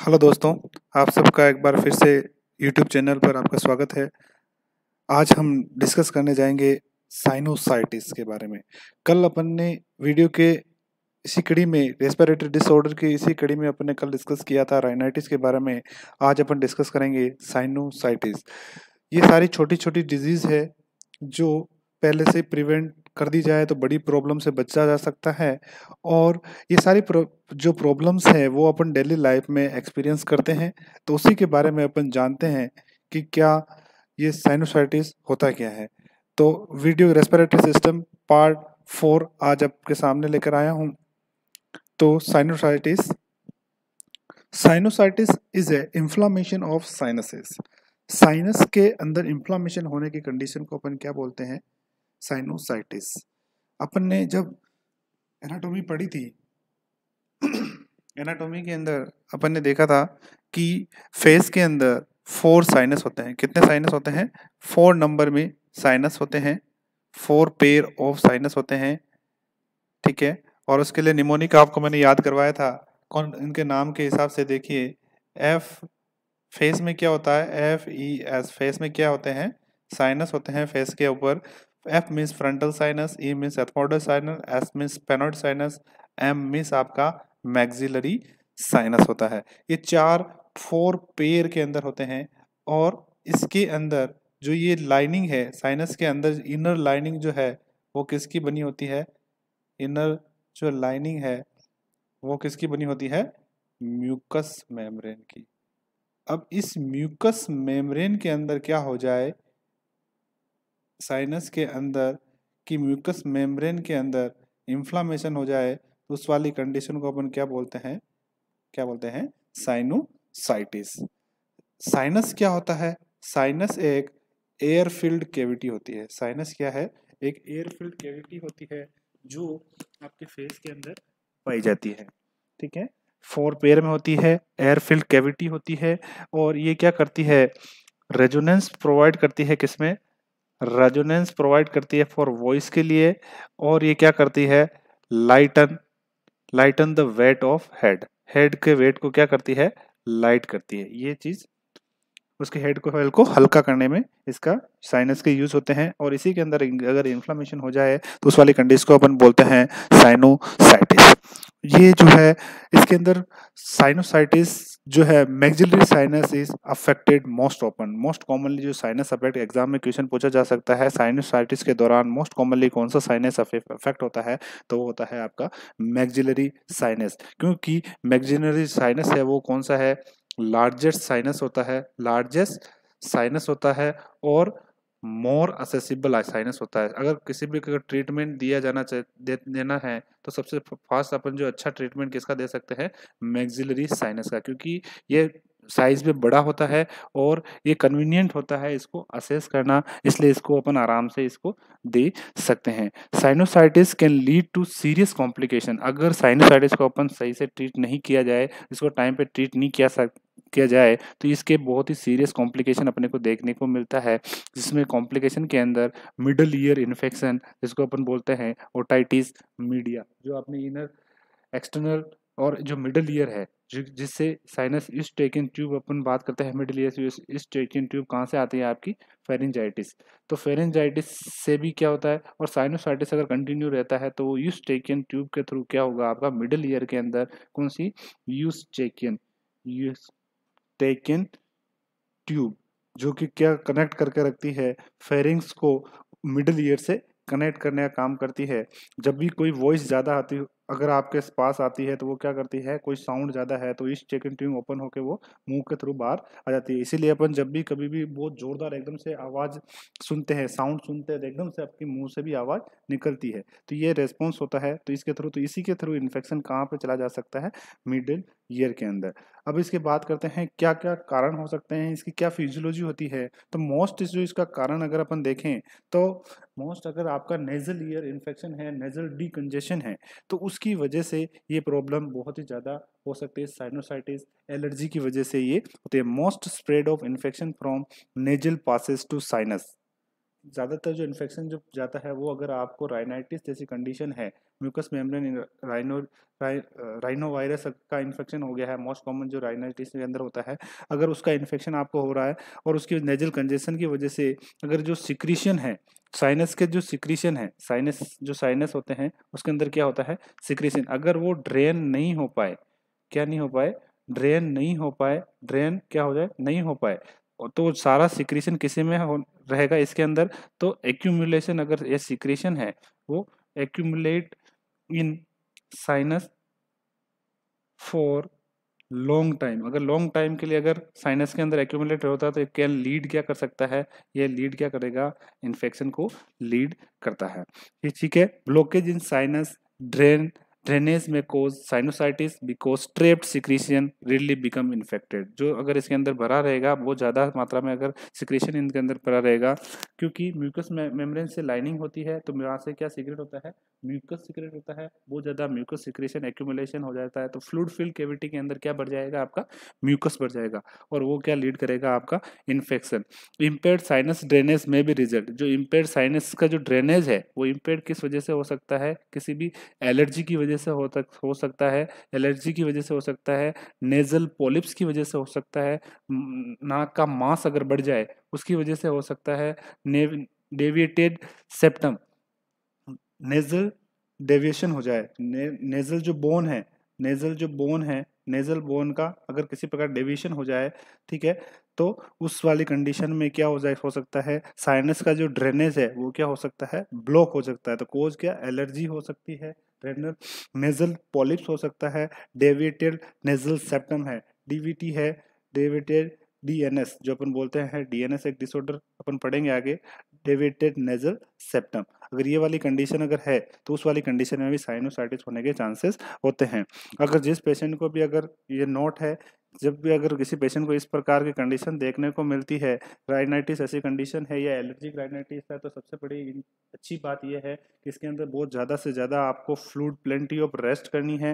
Hello दोस्तों आप सबका एक बार फिर से यूट्यूब चैनल पर आपका स्वागत है आज हम डिस्कस करने जाएंगे साइनोसाइटिस के बारे में कल अपन ने वीडियो के इसी कड़ी में रेस्पिरेटरी डिसऑर्डर की इसी कड़ी में अपन ने कल डिस्कस किया था राइनाइटिस के बारे में आज अपन डिस्कस करेंगे साइनोसाइटिस ये सारी छोटी छोटी डिजीज़ है जो पहले से प्रिवेंट कर दी जाए तो बड़ी प्रॉब्लम से बचा जा सकता है और ये सारी जो प्रॉब्लम्स हैं वो अपन डेली लाइफ में एक्सपीरियंस करते हैं तो उसी के बारे में अपन जानते हैं कि क्या ये साइनोसाइटिस होता क्या है तो video respiratory system part four आज आपके सामने लेकर आया हूँ तो sinusitis sinusitis is a inflammation of sinuses sinus के अंदर इन्फ्लामेशन होने की कंडीशन को अपन क्या बोलते हैं साइनोसाइटिस अपन ने जब एनाटॉमी पढ़ी थी एनाटॉमी के अंदर अपन ने देखा था कि फेस के अंदर फोर साइनस होते हैं कितने साइनस होते हैं फोर नंबर में साइनस होते हैं फोर पेयर ऑफ साइनस होते हैं ठीक है और उसके लिए निमोनिक आपको मैंने याद करवाया था कौन इनके नाम के हिसाब से देखिए एफ फेस में क्या होता है एफ ई एस फेस में क्या होते हैं साइनस होते हैं फेस के ऊपर F means frontal sinus E means ethmoidal sinus S means sphenoid sinus M means आपका मैग्जिलरी साइनस होता है ये चार फोर पेयर के अंदर होते हैं और इसके अंदर जो ये लाइनिंग है साइनस के अंदर इनर लाइनिंग जो है वो किसकी बनी होती है इनर जो लाइनिंग है वो किसकी बनी होती है म्यूकस मेम्ब्रेन की अब इस म्यूकस मेम्ब्रेन के अंदर क्या हो जाए साइनस के अंदर की म्यूकस मेम्ब्रेन के अंदर इन्फ्लामेशन हो जाए तो उस वाली कंडीशन को अपन क्या बोलते हैं क्या बोलते हैं साइनोसाइटिस साइनस क्या होता है साइनस एक एयर फील्ड केविटी होती है साइनस क्या है एक एयर फील्ड केविटी होती है जो आपके फेस के अंदर पाई जाती है ठीक है फोर पेयर में होती है एयर फील्ड कैविटी होती है और ये क्या करती है रेजोनेंस प्रोवाइड करती है किसमें रेजोनेंस प्रोवाइड करती है फॉर वॉइस के लिए और ये क्या करती है lighten lighten the weight of head head के वेट को क्या करती है लाइट करती है ये चीज उसके हेड कोयल को हल्का करने में इसका साइनस के यूज़ होते हैं और इसी के अंदर अगर इन्फ्लामेशन हो जाए तो उस वाली कंडीज को अपन बोलते हैं साइनोसाइटिस ये जो है इसके अंदर साइनोसाइटिस जो है maxillary sinus is affected most open most commonly जो साइनस अफेक्ट एग्जाम में क्वेश्चन पूछा जा सकता है साइनोसाइटिस के दौरान मोस्ट कॉमनली कौन सा साइनस अफेक्ट होता है तो वो होता है आपका मैगजिलरी साइनस क्योंकि मैगजिलरी साइनस है वो कौन सा है लार्जेस्ट साइनस होता है लार्जेस्ट साइनस होता है और मोर असेसिबल साइनस होता है अगर किसी भी अगर ट्रीटमेंट दिया जाना दे, देना है तो सबसे फास्ट अपन जो अच्छा ट्रीटमेंट किसका दे सकते हैं मैग्जिलरी साइनस का क्योंकि ये साइज में बड़ा होता है और ये कन्वीनियंट होता है इसको असेस करना इसलिए इसको अपन आराम से इसको दे सकते हैं sinusitis can lead to serious complication अगर साइनोसाइटिस को अपन सही से ट्रीट नहीं किया जाए इसको टाइम पे ट्रीट नहीं किया सक किया जाए तो इसके बहुत ही सीरियस कॉम्प्लिकेशन अपने को देखने को मिलता है जिसमें कॉम्प्लिकेशन के अंदर मिडल ईयर इन्फेक्शन जिसको अपन बोलते हैं ओटाइटिस मीडिया जो अपने इनर एक्सटर्नल और जो मिडल ईयर है जिससे साइनस इस्टेकिन ट्यूब अपन बात करते हैं मिडिल ईयर इस्टेकिन ट्यूब कहाँ से आती है आपकी फेरेंजाइटिस तो फेरेंजाइटिस से भी क्या होता है और साइनोसाइटिस अगर कंटिन्यू रहता है तो वो यूस्टेकिन ट्यूब के थ्रू क्या होगा आपका मिडिल ईयर के अंदर कौन सी यूस्टेकिन यूस टेकिन ट्यूब जो कि क्या कनेक्ट करके रखती है फेरिंग्स को मिडिल ईयर से कनेक्ट करने का काम करती है जब भी कोई वॉइस ज़्यादा आती अगर आपके पास आती है तो वो क्या करती है कोई साउंड ज़्यादा है तो इस चेक इन ट्यूब ओपन होकर वो मुंह के थ्रू बाहर आ जाती है इसीलिए अपन जब भी कभी भी बहुत ज़ोरदार एकदम से आवाज़ सुनते हैं साउंड सुनते हैं तो एकदम से आपके मुंह से भी आवाज़ निकलती है तो ये रेस्पॉन्स होता है तो इसके थ्रू तो इसी के थ्रू इन्फेक्शन कहाँ पर चला जा सकता है मिडिल ईयर के अंदर अब इसके बात करते हैं क्या क्या कारण हो सकते हैं इसकी क्या फिजियोलॉजी होती है तो मोस्ट जो इसका कारण अगर अपन देखें तो मोस्ट अगर आपका नेजल ईयर इन्फेक्शन है नेजल कंजेशन है तो उसकी वजह से ये प्रॉब्लम बहुत ही ज़्यादा हो सकती है साइनोसाइटिस एलर्जी की वजह से ये होती है most spread of infection from nasal passages to sinus ज़्यादातर जो इन्फेक्शन जो जाता है वो अगर आपको राइनाइटिस जैसी कंडीशन है म्यूकस मेम्ब्रेन राइनो राइ, राइनो वायरस का इन्फेक्शन हो गया है मोस्ट कॉमन जो राइनाइटिस के अंदर होता है अगर उसका इन्फेक्शन आपको हो रहा है और उसकी नेजल कंजेशन की वजह से अगर जो सिक्रीशन है साइनस के जो सिक्रीशन है साइनस जो साइनस होते हैं उसके अंदर क्या होता है सिक्रीशन अगर वो ड्रेन नहीं हो पाए क्या नहीं हो पाए ड्रेन नहीं हो पाए ड्रेन क्या हो जाए नहीं हो पाए तो सारा सिक्रीशन किसी में हो रहेगा इसके अंदर तो एक्यूमुलेशन अगर ये सिक्रीशन है वो accumulate in sinus for long time अगर लॉन्ग टाइम के लिए अगर साइनस के अंदर एक्यूमुलेट होता है तो कैन लीड क्या कर सकता है यह लीड क्या करेगा इन्फेक्शन को लीड करता है ये ठीक है blockage in sinus drain drainage में causes sinusitis because trapped secretion really become infected जो अगर इसके अंदर भरा रहेगा वो ज़्यादा मात्रा में अगर सिक्रीशन इनके अंदर भरा रहेगा क्योंकि म्यूकस मेम्ब्रेन से लाइनिंग होती है तो यहाँ से क्या सिक्रेट होता है म्यूकस सिक्रेट होता है बहुत ज़्यादा म्यूकस सिक्रेशन एक्यूमुलेशन हो जाता है तो फ्लूड फिल्ड कैविटी के अंदर क्या बढ़ जाएगा आपका म्यूकस बढ़ जाएगा और वो क्या लीड करेगा आपका इन्फेक्शन इम्पेयर साइनस ड्रेनेज में भी रिजल्ट जो इम्पेयर साइनस का जो ड्रेनेज है वो इम्पेयर किस वजह से हो सकता है किसी भी एलर्जी की वजह वजह से हो तक हो सकता है एलर्जी की वजह से हो सकता है नेज़ल पोलिप्स की वजह से हो सकता है नाक का मांस अगर बढ़ जाए उसकी वजह से हो सकता है डेविएटेड सेप्टम नेज़ल डेविएशन हो जाए ने, नेज़ल जो बोन है नेज़ल जो बोन है नेज़ल बोन का अगर किसी प्रकार डेविएशन हो जाए ठीक है तो उस वाली कंडीशन में क्या हो जाए हो सकता है साइनस का जो ड्रेनेज है वो क्या हो सकता है ब्लॉक हो सकता है तो कोज क्या एलर्जी हो सकती है ट्रेनर नेजल पॉलिप्स हो सकता है डेविटेड नेजल सेप्टम है डीवीटी है डेविटेड डीएनएस जो अपन बोलते हैं डीएनएस एक डिसऑर्डर अपन पढ़ेंगे आगे डेविटेड नेजल सेप्टम अगर ये वाली कंडीशन अगर है तो उस वाली कंडीशन में भी साइनोसाइटिस होने के चांसेस होते हैं अगर जिस पेशेंट को भी अगर ये नोट है जब भी अगर किसी पेशेंट को इस प्रकार की कंडीशन देखने को मिलती है राइनाइटिस ऐसी कंडीशन है या एलर्जिक राइनाइटिस है तो सबसे बड़ी अच्छी बात यह है कि इसके अंदर बहुत ज़्यादा से ज़्यादा आपको फ्लूड प्लेंटी ऑफ रेस्ट करनी है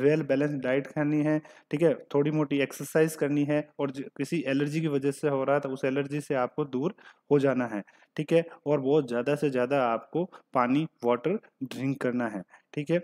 वेल बैलेंस डाइट खानी है ठीक है थोड़ी मोटी एक्सरसाइज करनी है और किसी एलर्जी की वजह से हो रहा है तो उस एलर्जी से आपको दूर हो जाना है ठीक है और बहुत ज़्यादा से ज़्यादा आपको पानी वाटर ड्रिंक करना है ठीक है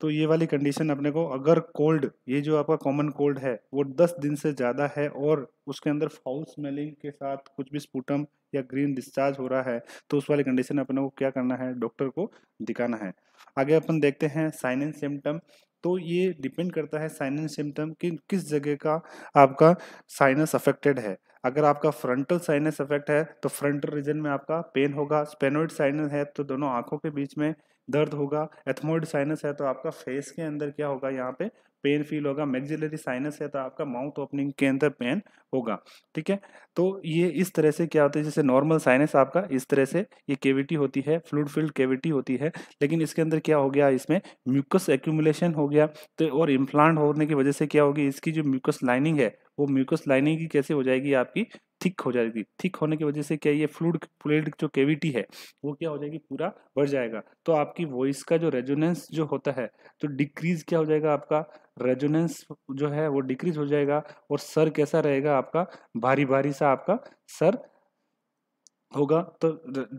तो ये वाली कंडीशन अपने को अगर कोल्ड ये जो आपका कॉमन कोल्ड है वो 10 दिन से ज़्यादा है और उसके अंदर फाउल स्मेलिंग के साथ कुछ भी स्पूटम या ग्रीन डिस्चार्ज हो रहा है तो उस वाली कंडीशन में अपने को क्या करना है डॉक्टर को दिखाना है आगे अपन देखते हैं साइन एंड सिम्टम तो ये डिपेंड करता है साइन एंड सिम्टम कि किस जगह का आपका साइनस अफेक्टेड है अगर आपका फ्रंटल साइनस अफेक्ट है तो फ्रंटल रीजन में आपका पेन होगा स्पेनोइड साइनस है तो दोनों आंखों के बीच में दर्द होगा एथमोइड साइनस है तो आपका फेस के अंदर क्या होगा यहाँ पे पेन फील होगा मैग्जिलरी साइनस है तो आपका माउथ ओपनिंग के अंदर पेन होगा ठीक है तो ये इस तरह से क्या होता है जैसे नॉर्मल साइनस आपका इस तरह से ये केविटी होती है फ्लूड फील्ड केविटी होती है लेकिन इसके अंदर क्या हो गया इसमें म्यूकस एक्यूमुलेशन हो गया तो और इम्प्लांट होने की वजह से क्या होगी इसकी जो म्यूकस लाइनिंग है वो म्यूकस लाइनिंग की कैसे हो जाएगी आपकी थिक हो जाएगी थिक होने की वजह से क्या ये फ्लूड फ्लूड जो केविटी है वो क्या हो जाएगी पूरा बढ़ जाएगा तो आपकी वॉइस का जो रेजोनेंस जो होता है तो डिक्रीज क्या हो जाएगा आपका रेजोनेंस जो है वो डिक्रीज हो जाएगा और सर कैसा रहेगा आपका भारी भारी सा आपका सर होगा तो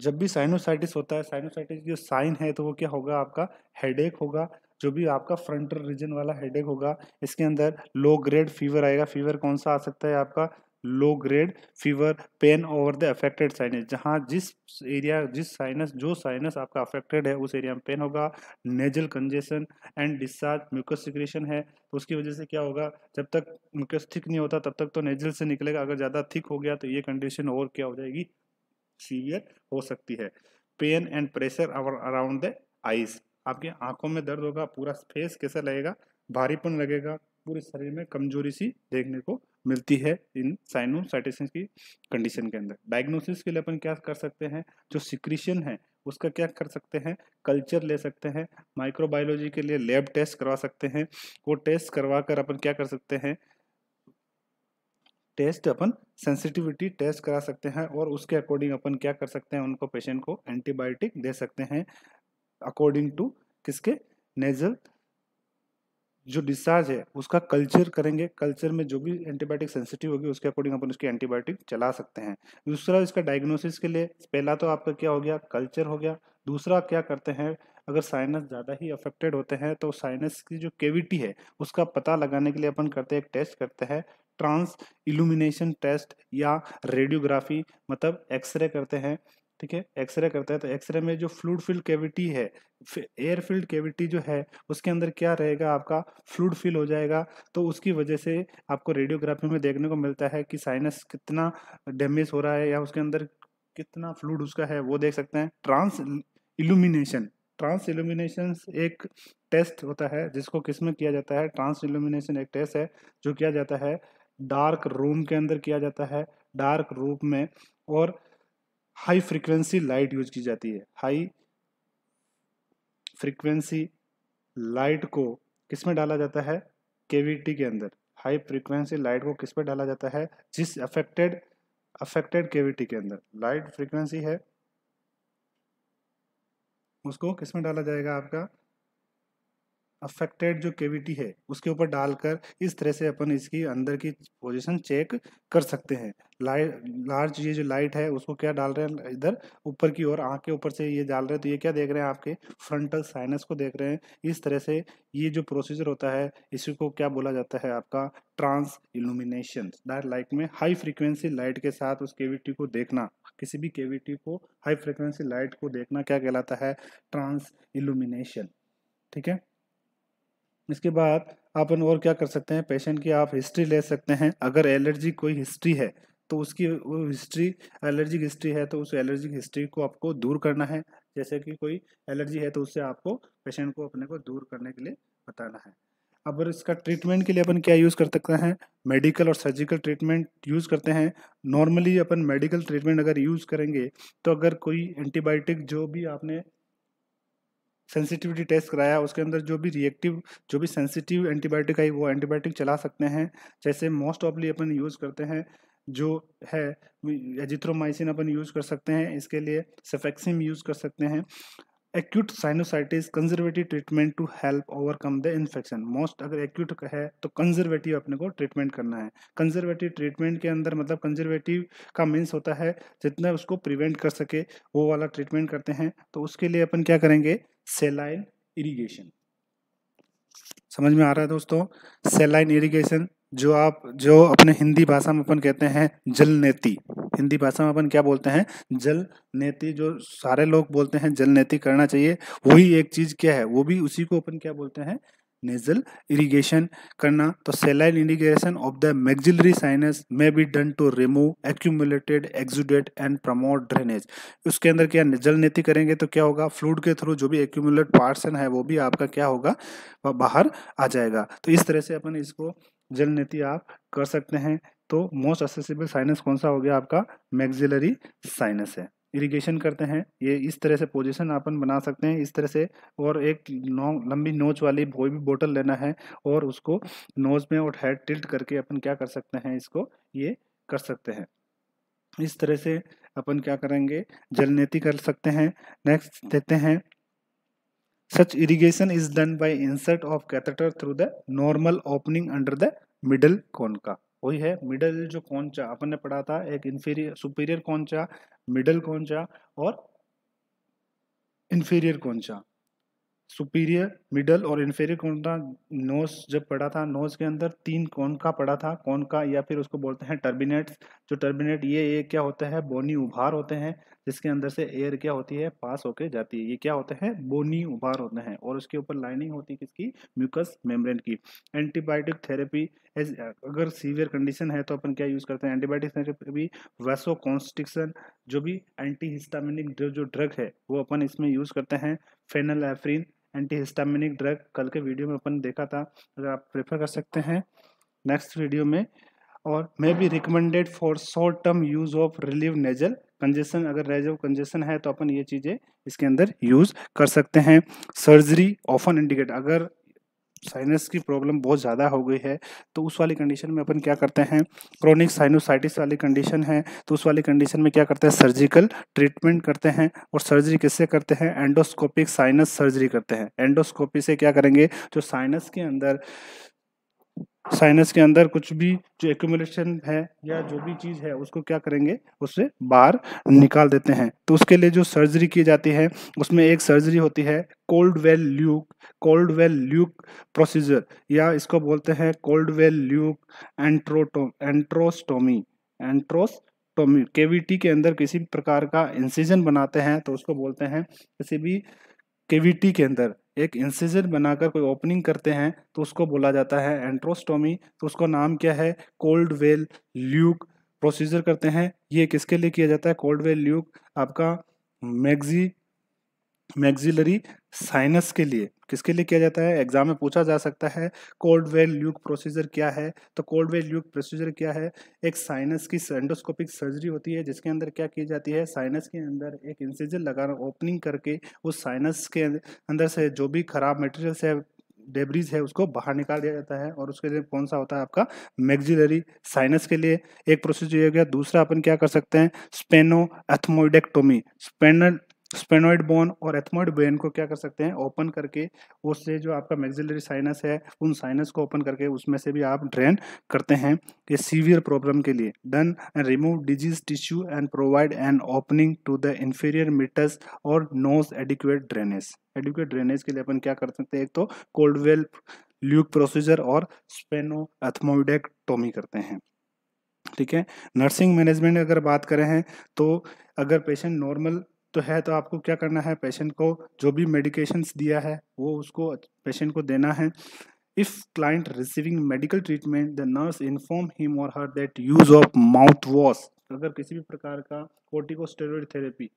जब भी साइनोसाइटिस होता है साइनोसाइटिस जो साइन है तो वो क्या होगा आपका हेडेक होगा जो भी आपका फ्रंटल रीजन वाला हेडेक होगा इसके अंदर लो ग्रेड फीवर आएगा फीवर कौन सा आ सकता है आपका low grade fever pain over the affected sinus जहाँ जिस एरिया जिस साइनस जो साइनस आपका अफेक्टेड है उस एरिया में पेन होगा nasal congestion and discharge mucus secretion है उसकी वजह से क्या होगा जब तक म्यूकस थिक नहीं होता तब तक तो नेजल से निकलेगा अगर ज़्यादा थिक हो गया तो ये कंडीशन और क्या हो जाएगी सीवियर हो सकती है pain and pressure around the eyes आपकी आंखों में दर्द होगा पूरा फेस कैसा लगेगा भारीपन लगेगा पूरे शरीर में कमजोरी सी देखने को मिलती है इन साइनोसाइटिस की कंडीशन के अंदर डायग्नोसिस के लिए अपन क्या कर सकते हैं जो सिक्रीशन है उसका क्या कर सकते हैं कल्चर ले सकते हैं माइक्रोबायोलॉजी के लिए लैब टेस्ट करवा सकते हैं वो टेस्ट करवा कर अपन क्या कर सकते हैं टेस्ट अपन सेंसिटिविटी टेस्ट करा सकते हैं और उसके अकॉर्डिंग अपन क्या कर सकते हैं उनको पेशेंट को एंटीबायोटिक दे सकते हैं अकॉर्डिंग टू किसके नेजल जो डिस्चार्ज है उसका कल्चर करेंगे कल्चर में जो भी एंटीबायोटिक सेंसिटिव होगी उसके अकॉर्डिंग अपन उसकी एंटीबायोटिक चला सकते हैं दूसरा इसका डायग्नोसिस के लिए पहला तो आपका क्या हो गया कल्चर हो गया दूसरा क्या करते हैं अगर साइनस ज़्यादा ही अफेक्टेड होते हैं तो साइनस की जो केविटी है उसका पता लगाने के लिए अपन करते हैं एक टेस्ट करते हैं ट्रांस इल्यूमिनेशन टेस्ट या रेडियोग्राफी मतलब एक्सरे करते हैं ठीक है एक्सरे करता है तो एक्सरे में जो फ्लूड फील्ड कैविटी है एयर फील्ड कैविटी जो है उसके अंदर क्या रहेगा आपका फ्लूड फील हो जाएगा तो उसकी वजह से आपको रेडियोग्राफी में देखने को मिलता है कि साइनस कितना डैमेज हो रहा है या उसके अंदर कितना फ्लूड उसका है वो देख सकते हैं ट्रांस इल्यूमिनेशन ट्रांस इल्यूमिनेशन एक टेस्ट होता है जिसको किस में किया जाता है ट्रांस इल्यूमिनेशन एक टेस्ट है जो किया जाता है डार्क रूम के अंदर किया जाता है डार्क रूम में और हाई फ्रिक्वेंसी लाइट यूज की जाती है हाई फ्रीक्वेंसी लाइट को किस में डाला जाता है केविटी के अंदर हाई फ्रिक्वेंसी लाइट को किस पर डाला जाता है जिस अफेक्टेड अफेक्टेड केविटी के अंदर लाइट फ्रिक्वेंसी है उसको किस में डाला जाएगा आपका अफेक्टेड जो केविटी है उसके ऊपर डालकर इस तरह से अपन इसकी अंदर की पोजीशन चेक कर सकते हैं लाइट लार्ज ये जो लाइट है उसको क्या डाल रहे हैं इधर ऊपर की ओर आँख के ऊपर से ये डाल रहे हैं तो ये क्या देख रहे हैं आपके फ्रंटल साइनस को देख रहे हैं इस तरह से ये जो प्रोसीजर होता है इसी को क्या बोला जाता है आपका ट्रांस इल्यूमिनेशन डायर लाइट में हाई फ्रिक्वेंसी लाइट के साथ उस केविटी को देखना किसी भी केविटी को हाई फ्रिक्वेंसी लाइट को देखना क्या कहलाता है ट्रांस इल्यूमिनेशन ठीक है इसके बाद अपन और क्या कर सकते हैं पेशेंट की आप हिस्ट्री ले सकते हैं अगर एलर्जी कोई हिस्ट्री है तो उसकी वो हिस्ट्री एलर्जिक हिस्ट्री है तो उस एलर्जिक हिस्ट्री को आपको दूर करना है जैसे कि कोई एलर्जी है तो उससे आपको पेशेंट को अपने को दूर करने के लिए बताना है अब इसका ट्रीटमेंट के लिए अपन क्या यूज़ कर सकते हैं मेडिकल और सर्जिकल ट्रीटमेंट यूज़ करते हैं नॉर्मली अपन मेडिकल ट्रीटमेंट अगर यूज़ करेंगे तो अगर कोई एंटीबायोटिक जो भी आपने सेंसिटिविटी टेस्ट कराया उसके अंदर जो भी रिएक्टिव जो भी सेंसिटिव एंटीबायोटिक आई वो एंटीबायोटिक चला सकते हैं जैसे मोस्ट ऑफली अपन यूज़ करते हैं जो है एजिथ्रोमाइसिन अपन यूज़ कर सकते हैं इसके लिए सेफेक्सिम यूज़ कर सकते हैं acute sinusitis conservative treatment to help overcome the infection most अगर एक्यूट है तो कंजर्वेटिव अपने को ट्रीटमेंट करना है कंजर्वेटिव ट्रीटमेंट के अंदर मतलब कंजर्वेटिव का मीन्स होता है जितना उसको प्रिवेंट कर सके वो वाला ट्रीटमेंट करते हैं तो उसके लिए अपन क्या करेंगे सेलाइन इरीगेशन समझ में आ रहा है दोस्तों सेलाइन इरीगेशन जो आप जो अपने हिंदी भाषा में अपन कहते हैं जल नेति हिंदी भाषा में अपन क्या बोलते हैं जल नेति जो सारे लोग बोलते हैं जल नेति करना चाहिए वही एक चीज़ क्या है वो भी उसी को अपन क्या बोलते हैं नेजल इरिगेशन करना तो saline irrigation of the maxillary sinus may be done to remove accumulated exudate and promote drainage उसके अंदर क्या जल नीति करेंगे तो क्या होगा फ्लूड के थ्रू जो भी एक्यूमुलेट पार्सन है वो भी आपका क्या होगा वह बाहर आ जाएगा तो इस तरह से अपन इसको जल नीति आप कर सकते हैं तो मोस्ट असेसिबल साइनस कौन सा हो गया आपका मैग्जिलरी साइनस है इरिगेशन करते हैं ये इस तरह से पोजीशन अपन बना सकते हैं इस तरह से और एक लॉन्ग लंबी नोच वाली कोई भी बोतल लेना है और उसको नोज में और हेड टिल्ट करके अपन क्या कर सकते हैं इसको ये कर सकते हैं इस तरह से अपन क्या करेंगे जलनेति कर सकते हैं नेक्स्ट देखते हैं Such irrigation is done by insert of catheter through the normal opening under the middle concha. वही है मिडल जो कौनचा अपन ने पढ़ा था एक inferior superior concha middle concha और इंफीरियर कौनचा सुपीरियर मिडल और इन्फेरियर कौनका नोज जब पढ़ा था नोज के अंदर तीन कौन का पढ़ा था कौन का या फिर उसको बोलते हैं टर्बिनेट्स जो टर्बिनेट ये ये क्या होता है बोनी उभार होते हैं जिसके अंदर से एयर क्या होती है पास होकर जाती है ये क्या होते हैं बोनी उभार होते हैं और उसके ऊपर लाइनिंग होती है किसकी म्यूकस मेम्ब्रेन की एंटीबायोटिक थेरेपी एज अगर सीवियर कंडीशन है तो अपन क्या यूज़ करते हैं एंटीबायोटिक थेरेपी वैसो कॉन्स्टिक्सन जो भी एंटी हिस्टामिनिक जो ड्रग है वो अपन इसमें यूज़ करते हैं phenylephrine antihistaminic drug कल के वीडियो में अपन देखा था अगर आप प्रेफर कर सकते हैं नेक्स्ट वीडियो में और may be recommended for short term use of relieve nasal congestion अगर जाओ कंजेशन है तो अपन ये चीज़ें इसके अंदर यूज़ कर सकते हैं सर्जरी ऑफन इंडिकेट अगर साइनस की प्रॉब्लम बहुत ज़्यादा हो गई है तो उस वाली कंडीशन में अपन क्या करते हैं क्रॉनिक साइनोसाइटिस वाली कंडीशन है तो उस वाली कंडीशन में क्या करते हैं सर्जिकल ट्रीटमेंट करते हैं और सर्जरी किससे करते हैं एंडोस्कोपिक साइनस सर्जरी करते हैं एंडोस्कोपी से क्या करेंगे जो साइनस के अंदर साइनस के अंदर कुछ भी जो एक्यूमुलेशन है या जो भी चीज़ है उसको क्या करेंगे उससे बाहर निकाल देते हैं तो उसके लिए जो सर्जरी की जाती है उसमें एक सर्जरी होती है Caldwell Luc Caldwell Luc procedure या इसको बोलते हैं कोल्ड वेल ल्यूक एंट्रोटो एंट्रोस्टोमी एंट्रोस टोमी केविटी के अंदर किसी भी प्रकार का इंसिजन बनाते हैं तो उसको बोलते हैं किसी भी केविटी के अंदर एक इंसिजन बनाकर कोई ओपनिंग करते हैं तो उसको बोला जाता है एंट्रोस्टोमी तो उसको नाम क्या है कोल्ड वेल ल्यूक प्रोसीजर करते हैं ये किसके लिए किया जाता है कोल्ड वेल ल्यूक आपका मैग्जी मैग्जिलरी साइनस के लिए किसके लिए किया जाता है एग्जाम में पूछा जा सकता है कोल्ड वेल ल्यूक प्रोसीजर क्या है तो कोल्ड वेल ल्यूक प्रोसीजर क्या है एक साइनस की एंडोस्कोपिक सर्जरी होती है जिसके अंदर क्या की जाती है साइनस के अंदर एक इंसिजन लगाना ओपनिंग करके उस साइनस के अंदर से जो भी खराब मटेरियल्स है डेबरीज है उसको बाहर निकाल दिया जाता है और उसके लिए कौन सा होता है आपका मैग्जिलरी साइनस के लिए एक प्रोसीजर हो गया दूसरा अपन क्या कर सकते हैं स्पेनो एथमोइडेक्टोमी स्पेनल स्पेनोइड बोन और एथमोइड बोन को क्या कर सकते हैं ओपन करके उससे जो आपका मैग्जिलरी साइनस है उन साइनस को ओपन करके उसमें से भी आप ड्रेन करते हैं ये सीवियर प्रॉब्लम के लिए then remove disease tissue and provide an opening to the inferior meatus और nose adequate drainage adequate drainage के लिए अपन क्या कर सकते हैं एक तो कोल्डवेल ल्यूक प्रोसीजर और स्पेनो एथमोइडेक्टोमी करते हैं ठीक है नर्सिंग मैनेजमेंट अगर बात करें हैं तो अगर पेशेंट नॉर्मल तो है तो आपको क्या करना है पेशेंट को जो भी मेडिकेशंस दिया है वो उसको पेशेंट को देना है if client receiving medical treatment the nurse inform him or her that use of mouthwash अगर किसी भी प्रकार का कोर्टिकोस्टेरॉइड थेरेपी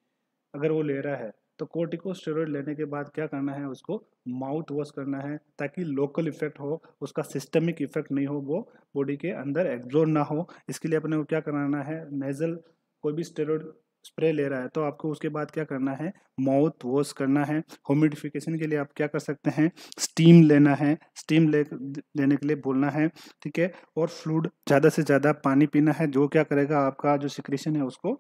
अगर वो ले रहा है तो कोर्टिकोस्टेरॉइड लेने के बाद क्या करना है उसको माउथ वॉश करना है ताकि लोकल इफेक्ट हो उसका सिस्टमिक इफेक्ट नहीं हो वो बॉडी के अंदर एब्जॉर्ब ना हो इसके लिए अपने को क्या कराना है नेजल कोई भी स्टेरॉइड स्प्रे ले रहा है तो आपको उसके बाद क्या करना है माउथ वॉश करना है होम्यूडिफिकेशन के लिए आप क्या कर सकते हैं स्टीम लेना है स्टीम ले लेने के लिए बोलना है ठीक है और फ्लूड ज़्यादा से ज़्यादा पानी पीना है जो क्या करेगा आपका जो सिक्रेशन है उसको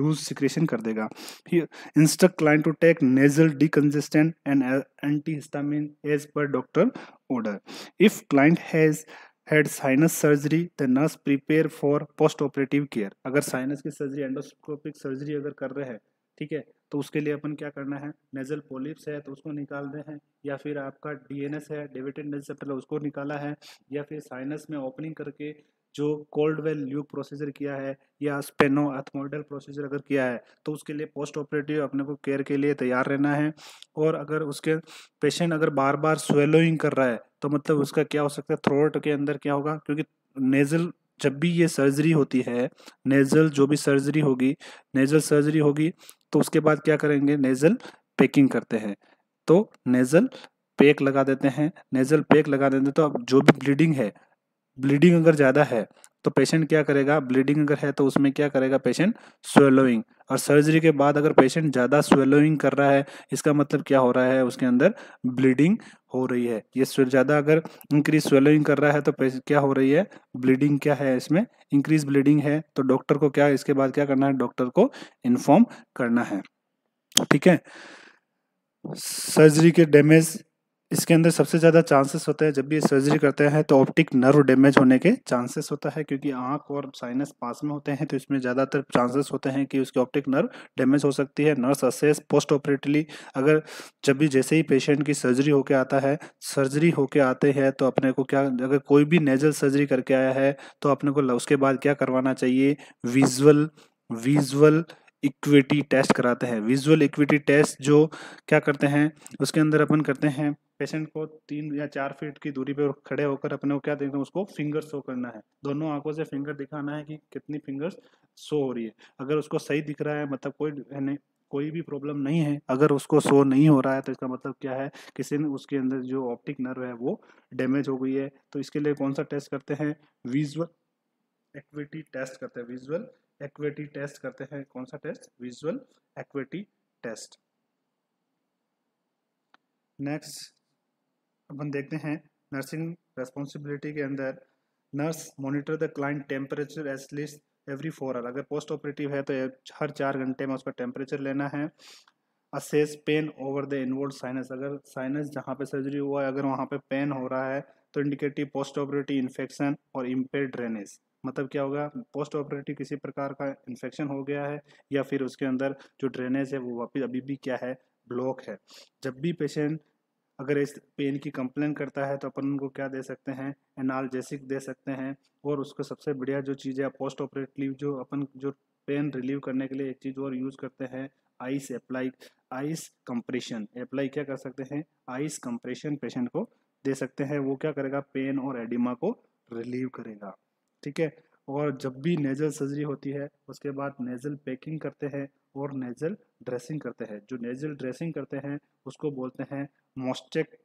लूज सिक्रेशन कर देगा instruct client to take nasal decongestant and antihistamine as per doctor order if client has had sinus surgery the nurse prepare for post operative care अगर साइनस की सर्जरी एंडोस्कोपिक सर्जरी अगर कर रहे हैं ठीक है तो उसके लिए अपन क्या करना है नेजल पोलिप्स है तो उसको निकाल रहे हैं या फिर आपका डीएनएस है डेविटेड नेजल उसको निकाला है या फिर साइनस में ओपनिंग करके जो कोल्ड वेल ल्यूक प्रोसीजर किया है या स्पेनो एथमोइडल प्रोसीजर अगर किया है तो उसके लिए पोस्ट ऑपरेटिव अपने को केयर के लिए तैयार रहना है और अगर उसके पेशेंट अगर बार बार स्वेलोइंग कर रहा है तो मतलब उसका क्या हो सकता है थ्रोट के अंदर क्या होगा क्योंकि नेजल जब भी ये सर्जरी होती है नेजल जो भी सर्जरी होगी नेजल सर्जरी होगी तो उसके बाद क्या करेंगे नेजल पैकिंग करते हैं तो नेजल पेक लगा देते हैं नेजल पेक लगा देते हैं तो अब जो भी ब्लीडिंग है ब्लीडिंग अगर ज़्यादा है तो पेशेंट क्या करेगा ब्लीडिंग अगर है तो उसमें क्या करेगा पेशेंट स्वेलोइंग और सर्जरी के बाद अगर पेशेंट ज़्यादा स्वेलोइंग कर रहा है इसका मतलब क्या हो रहा है उसके अंदर ब्लीडिंग हो रही है ये ज़्यादा अगर इंक्रीज स्वेलोइंग कर रहा है तो क्या हो रही है ब्लीडिंग क्या है इसमें इंक्रीज ब्लीडिंग है तो डॉक्टर को क्या इसके बाद क्या करना है डॉक्टर को इन्फॉर्म करना है ठीक है सर्जरी के डैमेज इसके अंदर सबसे ज़्यादा चांसेस होते हैं जब भी ये सर्जरी करते हैं तो ऑप्टिक नर्व डैमेज होने के चांसेस होता है क्योंकि आँख और साइनस पास में होते हैं तो इसमें ज़्यादातर चांसेस होते हैं कि उसकी ऑप्टिक नर्व डैमेज हो सकती है नर्स असेस पोस्ट ऑपरेटिवली अगर जब भी जैसे ही पेशेंट की सर्जरी होकर आता है सर्जरी होकर आते हैं तो अपने को क्या अगर कोई भी नेजल सर्जरी करके आया है तो अपने को उसके बाद क्या करवाना चाहिए विजुअल विजुअल इक्विटी टेस्ट कराते हैं विजुअल इक्विटी टेस्ट जो क्या करते हैं उसके अंदर अपन करते हैं पेशेंट को तीन या चार फीट की दूरी पर खड़े होकर अपने को क्या देखते हैं उसको फिंगर शो करना है दोनों आंखों से फिंगर दिखाना है कि कितनी फिंगर्स शो हो रही है अगर उसको सही दिख रहा है मतलब कोई नहीं कोई भी प्रॉब्लम नहीं है अगर उसको शो नहीं हो रहा है तो इसका मतलब क्या है किसी ने उसके अंदर जो ऑप्टिक नर्व है वो डैमेज हो गई है तो इसके लिए कौन सा टेस्ट करते हैं विजुअल एक्विटी टेस्ट करते हैं विजुअल एक्विटी टेस्ट करते हैं कौन सा test visual acuity test next अपन देखते हैं नर्सिंग रेस्पॉन्सिबिलिटी के अंदर nurse monitor the client temperature at least every four hour अगर पोस्ट ऑपरेटिव है तो हर चार घंटे में उसका टेम्परेचर लेना है assess pain over the involve sinus अगर साइनस जहाँ पे सर्जरी हुआ है अगर वहाँ पे पेन हो रहा है तो इंडिकेटिव पोस्ट ऑपरेटिव इन्फेक्शन और इम्पेयर ड्रेनेज मतलब क्या होगा पोस्ट ऑपरेटिव किसी प्रकार का इन्फेक्शन हो गया है या फिर उसके अंदर जो ड्रेनेज है वो वापस अभी भी क्या है ब्लॉक है जब भी पेशेंट अगर इस पेन की कंप्लेन करता है तो अपन उनको क्या दे सकते हैं एनालजेसिक दे सकते हैं और उसको सबसे बढ़िया जो चीज़ है पोस्ट ऑपरेटिव जो अपन जो पेन रिलीव करने के लिए एक चीज़ और यूज़ करते हैं ice apply ice compression apply क्या कर सकते हैं आइस कंप्रेशन पेशेंट को दे सकते हैं वो क्या करेगा पेन और एडिमा को रिलीव करेगा ठीक है और जब भी नेजल सर्जरी होती है उसके बाद नेजल पैकिंग करते हैं और नेजल ड्रेसिंग करते हैं जो नेजल ड्रेसिंग करते हैं उसको बोलते हैं मोस्टेक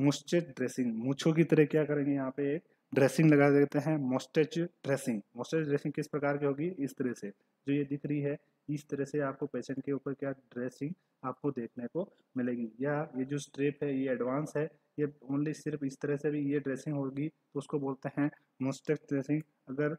मोस्टेज ड्रेसिंग मूछों की तरह क्या करेंगे यहाँ पे एक ड्रेसिंग लगा देते हैं मोस्टेच ड्रेसिंग मोस्टेच ड्रेसिंग किस प्रकार की होगी इस तरह से जो ये दिख रही है इस तरह से आपको पेशेंट के ऊपर क्या ड्रेसिंग आपको देखने को मिलेगी या ये जो स्ट्रेप है ये एडवांस है ये ओनली सिर्फ इस तरह से भी ये ड्रेसिंग होगी तो उसको बोलते हैं मोस्टेक्स ड्रेसिंग अगर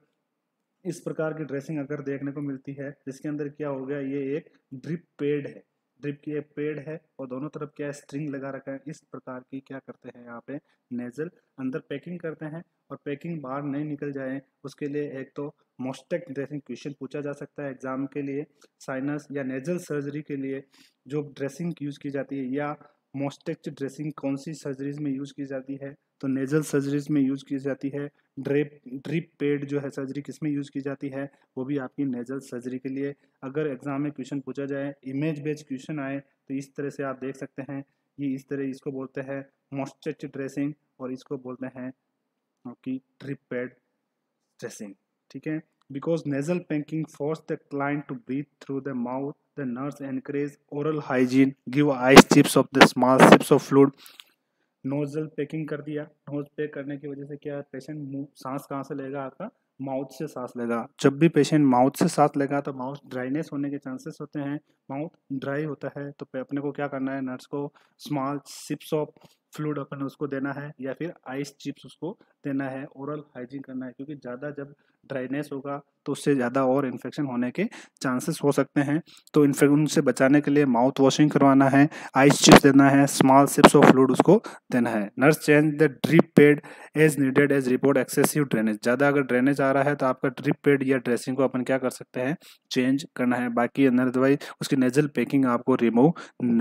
इस प्रकार की ड्रेसिंग अगर देखने को मिलती है जिसके अंदर क्या हो गया ये एक ड्रिप पेड है ड्रिप की एक पेड है और दोनों तरफ क्या स्ट्रिंग लगा रखा है इस प्रकार की क्या करते हैं यहाँ पे नेजल अंदर पैकिंग करते हैं और पैकिंग बाहर नहीं निकल जाए उसके लिए एक तो मोस्टेक ड्रेसिंग क्वेश्चन पूछा जा सकता है एग्जाम के लिए साइनस या नेजल सर्जरी के लिए जो ड्रेसिंग यूज़ की जाती है या मोस्टेक्ट ड्रेसिंग कौन सी सर्जरीज में यूज की जाती है तो नेजल सर्जरीज में यूज की जाती है ड्रेप ड्रिप पेड जो है सर्जरी किस में यूज की जाती है वो भी आपकी नेजल सर्जरी के लिए अगर एग्जाम में क्वेश्चन पूछा जाए इमेज बेज क्वेश्चन आए तो इस तरह से आप देख सकते हैं ये इस तरह इसको बोलते हैं मोस्टेक्ट ड्रेसिंग और इसको बोलते हैं आपकी ड्रिप पेड ड्रेसिंग ठीक है Because nasal panking force the client to breathe through the mouth, the nurse encourage oral hygiene, give ice chips of the small sips of fluid. Nasal packing कर दिया knows pack करने की वजह से क्या patient मुंह सांस कहाँ से लेगा आपका माउथ से सांस लेगा जब भी पेशेंट माउथ से सांस लेगा तो माउथ ड्राइनेस होने के चांसेस होते हैं माउथ ड्राई होता है तो अपने को क्या करना है नर्स को स्मॉल सिप्स ऑफ फ्लूड अपने उसको देना है या फिर आइस चिप्स उसको देना है ओरल हाइजीन करना है क्योंकि ज़्यादा जब ड्राइनेस होगा तो उससे ज़्यादा और इन्फेक्शन होने के चांसेस हो सकते हैं तो इन्फेक्शन उनसे बचाने के लिए माउथ वॉशिंग करवाना है आइस चिप्स देना है स्मॉल सिप्स ऑफ फ्लूड उसको देना है nurse change the drip pad as needed as report excessive drainage ज़्यादा अगर ड्रेनेज आ रहा है तो आपका ड्रिप पेड या ड्रेसिंग को अपन क्या कर सकते हैं चेंज करना है बाकी अंदर दवाई उसकी नेजल पैकिंग आपको रिमूव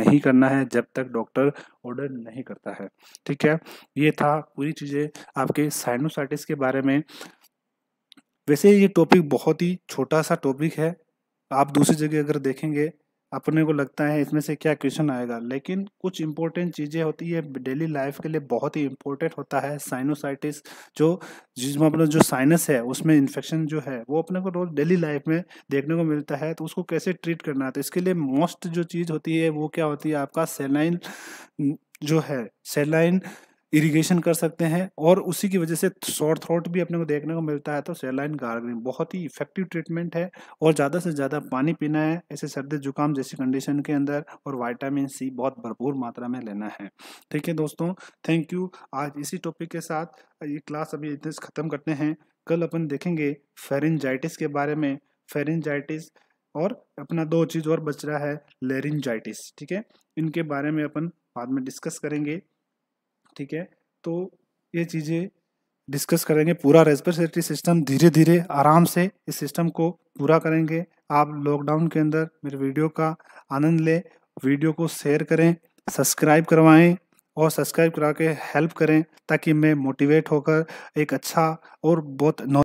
नहीं करना है जब तक डॉक्टर ऑर्डर नहीं करता है ठीक है ये था पूरी चीज़ें आपके साइनोसाइटिस के बारे में वैसे ये टॉपिक बहुत ही छोटा सा टॉपिक है आप दूसरी जगह अगर देखेंगे अपने को लगता है इसमें से क्या क्वेश्चन आएगा लेकिन कुछ इंपॉर्टेंट चीज़ें होती है डेली लाइफ के लिए बहुत ही इंपॉर्टेंट होता है साइनोसाइटिस जो जिसमें अपना जो साइनस है उसमें इन्फेक्शन जो है वो अपने को रोज डेली लाइफ में देखने को मिलता है तो उसको कैसे ट्रीट करना है तो इसके लिए मोस्ट जो चीज़ होती है वो क्या होती है आपका सेलाइन जो है सेलाइन इरिगेशन कर सकते हैं और उसी की वजह से शॉर्ट थ्रोट भी अपने को देखने को मिलता है तो सेलाइन गार्गलिंग बहुत ही इफेक्टिव ट्रीटमेंट है और ज़्यादा से ज़्यादा पानी पीना है ऐसे सर्दी जुकाम जैसी कंडीशन के अंदर और वाइटामिन सी बहुत भरपूर मात्रा में लेना है ठीक है दोस्तों थैंक यू आज इसी टॉपिक के साथ ये क्लास अभी इतने ख़त्म करते हैं कल अपन देखेंगे फेरेंजाइटिस के बारे में फेरेंजाइटिस और अपना दो चीज़ और बच रहा है लेरिनजाइटिस ठीक है इनके बारे में अपन बाद में डिस्कस करेंगे ठीक है तो ये चीज़ें डिस्कस करेंगे पूरा रेस्पिरेटरी सिस्टम धीरे धीरे आराम से इस सिस्टम को पूरा करेंगे आप लॉकडाउन के अंदर मेरे वीडियो का आनंद लें वीडियो को शेयर करें सब्सक्राइब करवाएं और सब्सक्राइब करा के हेल्प करें ताकि मैं मोटिवेट होकर एक अच्छा और बहुत